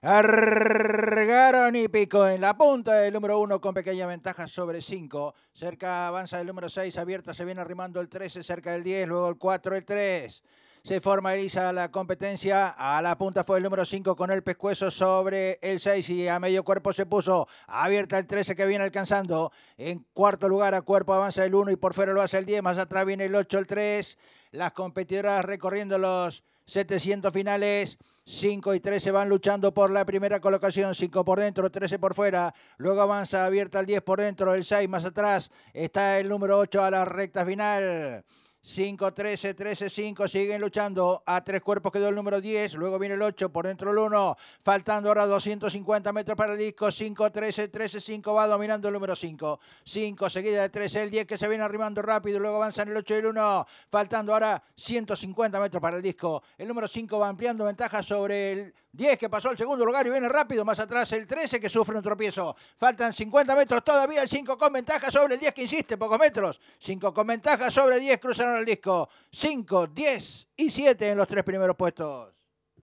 Argaron y Pico en la punta del número 1 con pequeña ventaja sobre 5. Cerca avanza el número 6, abierta se viene arrimando el 13, cerca del 10, luego el 4, el 3. Se formaliza la competencia. A la punta fue el número 5 con el pescuezo sobre el 6 y a medio cuerpo se puso. Abierta el 13 que viene alcanzando. En cuarto lugar a cuerpo avanza el 1 y por fuera lo hace el 10. Más atrás viene el 8, el 3. Las competidoras recorriendo los 700 finales. 5 y 13 van luchando por la primera colocación, 5 por dentro, 13 por fuera, luego avanza abierta el 10 por dentro, el 6 más atrás, está el número 8 a la recta final. 5-13, 13-5, siguen luchando. A tres cuerpos quedó el número 10, luego viene el 8, por dentro el 1, faltando ahora 250 metros para el disco. 5-13, 13-5, va dominando el número 5. 5, seguida de 13, el 10 que se viene arrimando rápido, luego avanzan el 8 y el 1, faltando ahora 150 metros para el disco. El número 5 va ampliando ventaja sobre el 10 que pasó al segundo lugar y viene rápido. Más atrás el 13 que sufre un tropiezo. Faltan 50 metros todavía, el 5 con ventaja sobre el 10 que insiste, pocos metros. 5 con ventaja sobre el 10, cruzan escucharon el disco 5, 10 y 7 en los tres primeros puestos.